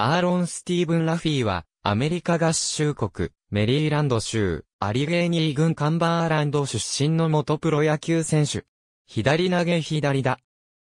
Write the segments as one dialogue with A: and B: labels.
A: アーロン・スティーブン・ラフィーは、アメリカ合衆国、メリーランド州、アリゲーニー軍カンバーランド出身の元プロ野球選手。左投げ左だ。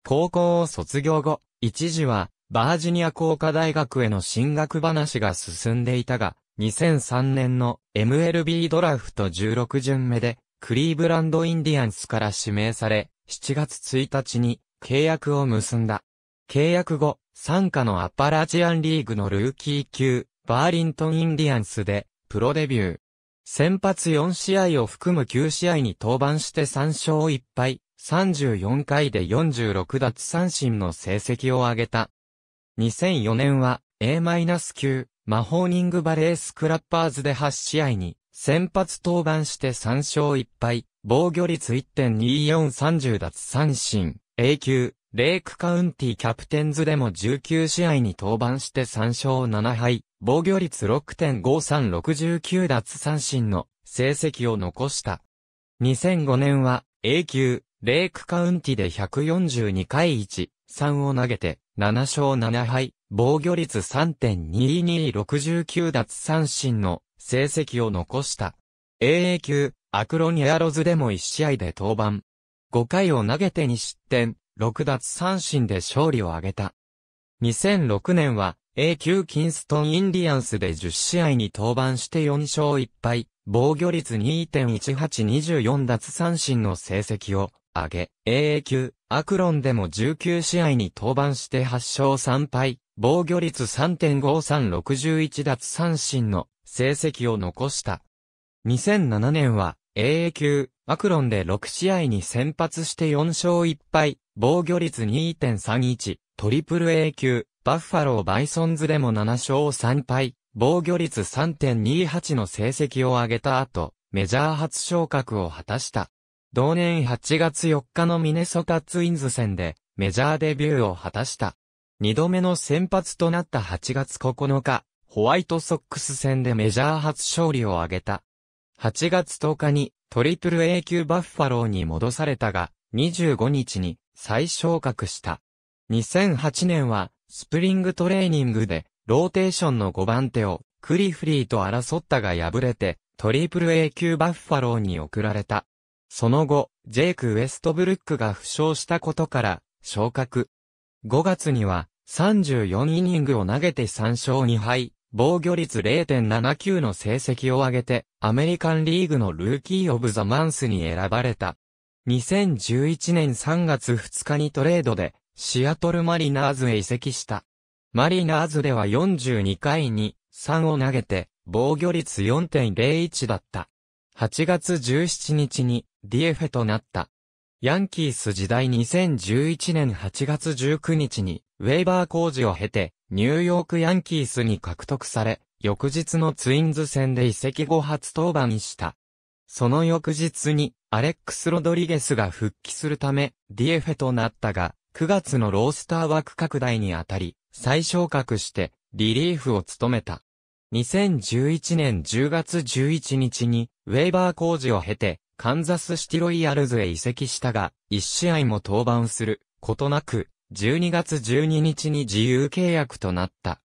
A: 高校を卒業後、一時は、バージニア工科大学への進学話が進んでいたが、2003年の MLB ドラフト16巡目で、クリーブランド・インディアンスから指名され、7月1日に契約を結んだ。契約後、参加のアパラジアンリーグのルーキー級、バーリントンインディアンスで、プロデビュー。先発4試合を含む9試合に登板して3勝1敗、34回で46奪三振の成績を上げた。2004年は A- 9マホーニングバレースクラッパーズで8試合に、先発登板して3勝1敗、防御率1.2430奪三振、A 級、レイクカウンティキャプテンズでも19試合に登板して3勝7敗、防御率6.5369奪三振の成績を残した。2005年は A 級、レイクカウンティで142回1、3を投げて7勝7敗、防御率3.2269奪三振の成績を残した。AA 級、アクロニアロズでも1試合で登板。5回を投げて2失点、6奪三振で勝利を挙げた。2006年は A 級キンストンインディアンスで10試合に登板して4勝1敗、防御率2.1824奪三振の成績を上げ、AA 級アクロンでも19試合に登板して8勝3敗、防御率3.5361奪三振の成績を残した。2007年は AA 級アクロンで6試合に先発して4勝1敗、防御率2.31、トリプル A 級、バッファローバイソンズでも7勝3敗、防御率3.28の成績を上げた後、メジャー初昇格を果たした。同年8月4日のミネソタツインズ戦で、メジャーデビューを果たした。二度目の先発となった8月9日、ホワイトソックス戦でメジャー初勝利を挙げた。8月10日にトリプル A 級バッファローに戻されたが、25日に再昇格した。2008年は、スプリングトレーニングで、ローテーションの5番手を、クリフリーと争ったが敗れて、トリプル A 級バッファローに送られた。その後、ジェイク・ウェストブルックが負傷したことから、昇格。5月には、34イニングを投げて3勝2敗、防御率0.79の成績を上げて、アメリカンリーグのルーキー・オブ・ザ・マンスに選ばれた。2011年3月2日にトレードで、シアトルマリナーズへ移籍した。マリナーズでは42回に3を投げて、防御率4.01だった。8月17日にディエフェとなった。ヤンキース時代2011年8月19日にウェーバー工事を経てニューヨークヤンキースに獲得され、翌日のツインズ戦で移籍後初登板した。その翌日に、アレックス・ロドリゲスが復帰するため、ディエフェとなったが、9月のロースター枠拡大にあたり、再昇格して、リリーフを務めた。2011年10月11日に、ウェーバー工事を経て、カンザスシティロイヤルズへ移籍したが、1試合も登板することなく、12月12日に自由契約となった。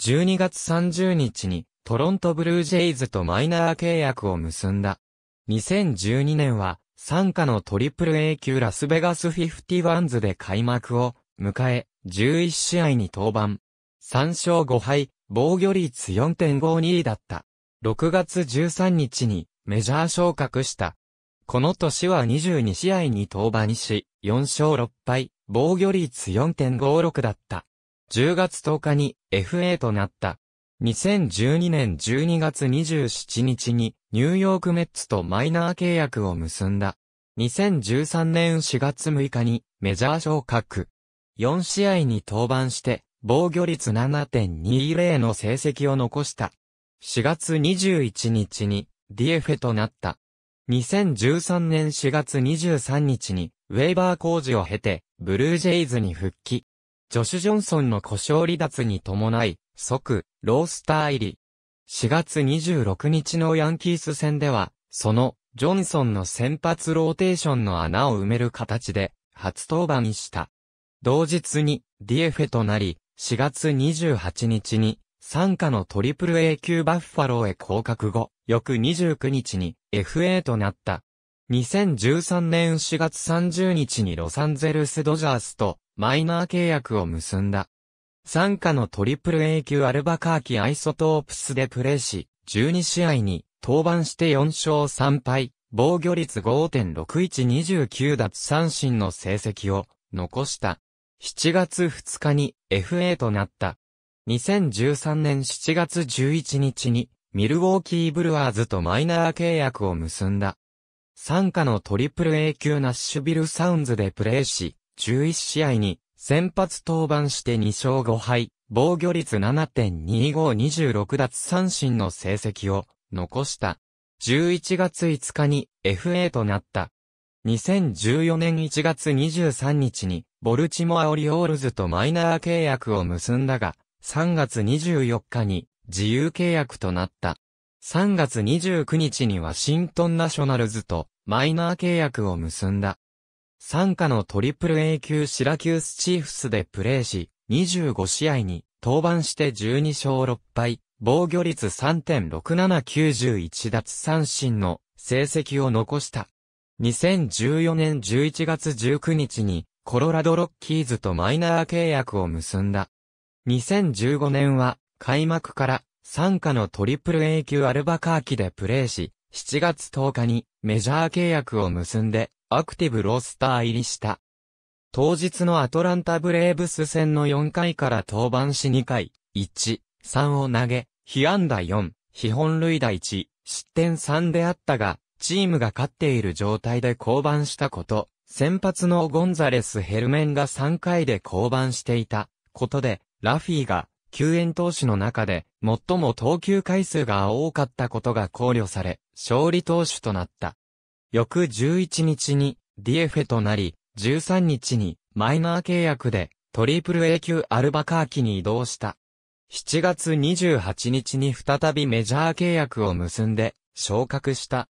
A: 12月30日に、トロントブルージェイズとマイナー契約を結んだ。2012年は、参加の AAA 級ラスベガスフィフティワンズで開幕を迎え、11試合に登板。3勝5敗、防御率4.52だった。6月13日にメジャー昇格した。この年は22試合に登板し、4勝6敗、防御率4.56だった。10月10日に FA となった。2012年12月27日にニューヨークメッツとマイナー契約を結んだ。2013年4月6日にメジャー昇格。4試合に登板して防御率7.20の成績を残した。4月21日にディエフェとなった。2013年4月23日にウェーバー工事を経てブルージェイズに復帰。ジョシュ・ジョンソンの故障離脱に伴い即、ロースター入り。4月26日のヤンキース戦では、その、ジョンソンの先発ローテーションの穴を埋める形で、初登板した。同日に、ディエフェとなり、4月28日に、参加のトリプル A 級バッファローへ降格後、翌29日に FA となった。2013年4月30日にロサンゼルスドジャースとマイナー契約を結んだ。参加のトリプル A 級アルバカーキアイソトープスでプレーし、12試合に登板して4勝3敗、防御率5.6129奪三振の成績を残した。7月2日に FA となった。2013年7月11日にミルウォーキーブルワーズとマイナー契約を結んだ。参加のトリプル A 級ナッシュビルサウンズでプレーし、11試合に先発登板して2勝5敗、防御率7.2526奪三振の成績を残した。11月5日に FA となった。2014年1月23日にボルチモアオリオールズとマイナー契約を結んだが、3月24日に自由契約となった。3月29日にワシントンナショナルズとマイナー契約を結んだ。参加のトリプル A 級シラキュースチーフスでプレーし、25試合に登板して12勝6敗、防御率3.6791奪三振の成績を残した。2014年11月19日にコロラドロッキーズとマイナー契約を結んだ。2015年は開幕から参加のトリプル A 級アルバカーキでプレーし、7月10日にメジャー契約を結んでアクティブロースター入りした。当日のアトランタブレーブス戦の4回から登板し2回、1、3を投げ、被安打4、被本塁打1、失点3であったが、チームが勝っている状態で降板したこと、先発のゴンザレス・ヘルメンが3回で降板していたことで、ラフィーが救援投手の中で最も投球回数が多かったことが考慮され、勝利投手となった。翌11日にディエフェとなり、13日にマイナー契約でトリプル A 級アルバカーキに移動した。7月28日に再びメジャー契約を結んで昇格した。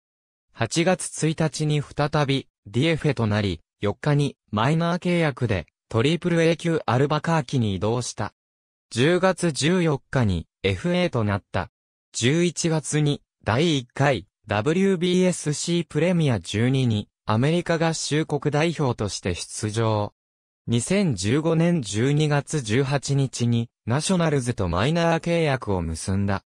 A: 8月1日に再びディエフェとなり、4日にマイナー契約でトリプル A 級アルバカーキに移動した。10月14日に FA となった。11月に第1回 WBSC プレミア12にアメリカ合衆国代表として出場。2015年12月18日にナショナルズとマイナー契約を結んだ。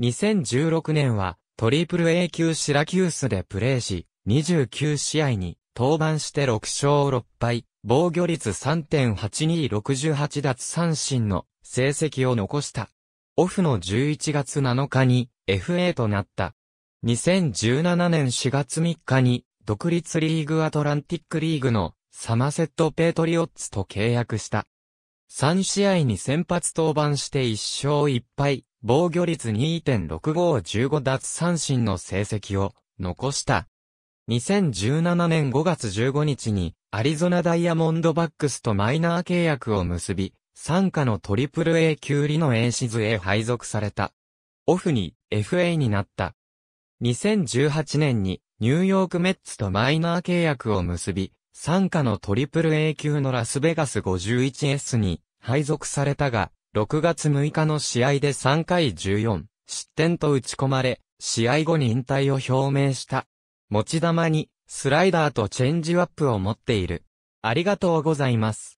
A: 2016年はトリプル A 級シラキュースでプレーし、29試合に登板して6勝6敗、防御率3.8268奪三振の成績を残した。オフの11月7日に FA となった。2017年4月3日に、独立リーグアトランティックリーグのサマセット・ペートリオッツと契約した。3試合に先発登板して1勝1敗、防御率2.6515奪三振の成績を残した。2017年5月15日にアリゾナダイヤモンドバックスとマイナー契約を結び、参加のトリプル A 級リの A シズへ配属された。オフに FA になった。2018年にニューヨークメッツとマイナー契約を結び、参加のトリプル a 級のラスベガス 51S に配属されたが、6月6日の試合で3回14失点と打ち込まれ、試合後に引退を表明した。持ち玉にスライダーとチェンジアップを持っている。ありがとうございます。